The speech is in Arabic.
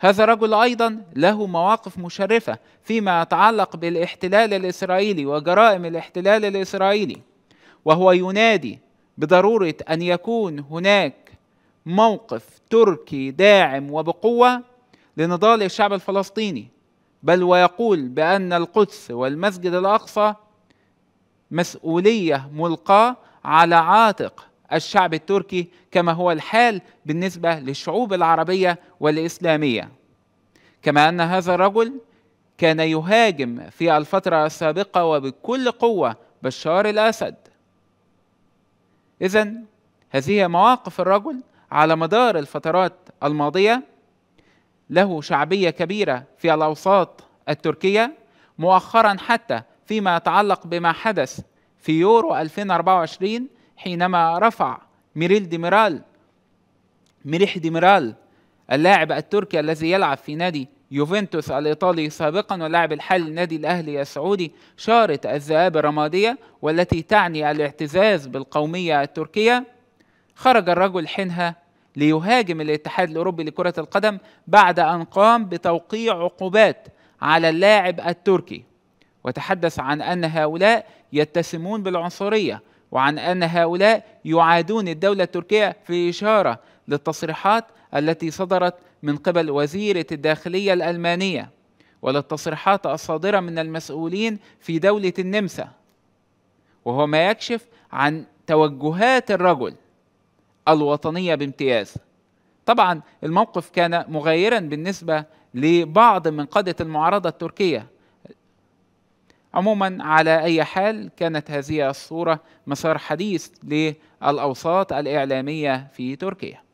هذا الرجل ايضا له مواقف مشرفه فيما يتعلق بالاحتلال الاسرائيلي وجرائم الاحتلال الاسرائيلي وهو ينادي بضروره ان يكون هناك موقف تركي داعم وبقوه لنضال الشعب الفلسطيني بل ويقول بان القدس والمسجد الاقصى مسؤوليه ملقاه على عاتق الشعب التركي كما هو الحال بالنسبه للشعوب العربيه والاسلاميه كما ان هذا الرجل كان يهاجم في الفتره السابقه وبكل قوه بشار الاسد اذا هذه مواقف الرجل على مدار الفترات الماضيه له شعبيه كبيره في الاوساط التركيه مؤخرا حتى فيما يتعلق بما حدث في يورو 2024 حينما رفع ميريل ديميرال ميريح ديميرال اللاعب التركي الذي يلعب في نادي يوفنتوس الإيطالي سابقا ولاعب الحل النادي الأهلي السعودي شارة الذئاب الرمادية والتي تعني الاعتزاز بالقومية التركية خرج الرجل حينها ليهاجم الاتحاد الأوروبي لكرة القدم بعد أن قام بتوقيع عقوبات على اللاعب التركي وتحدث عن أن هؤلاء يتسمون بالعنصرية وعن أن هؤلاء يعادون الدولة التركية في إشارة للتصريحات التي صدرت من قبل وزيرة الداخلية الألمانية وللتصريحات الصادرة من المسؤولين في دولة النمسا وهو ما يكشف عن توجهات الرجل الوطنية بامتياز طبعا الموقف كان مغيرا بالنسبة لبعض من قادة المعارضة التركية عموما على اي حال كانت هذه الصوره مسار حديث للاوساط الاعلاميه في تركيا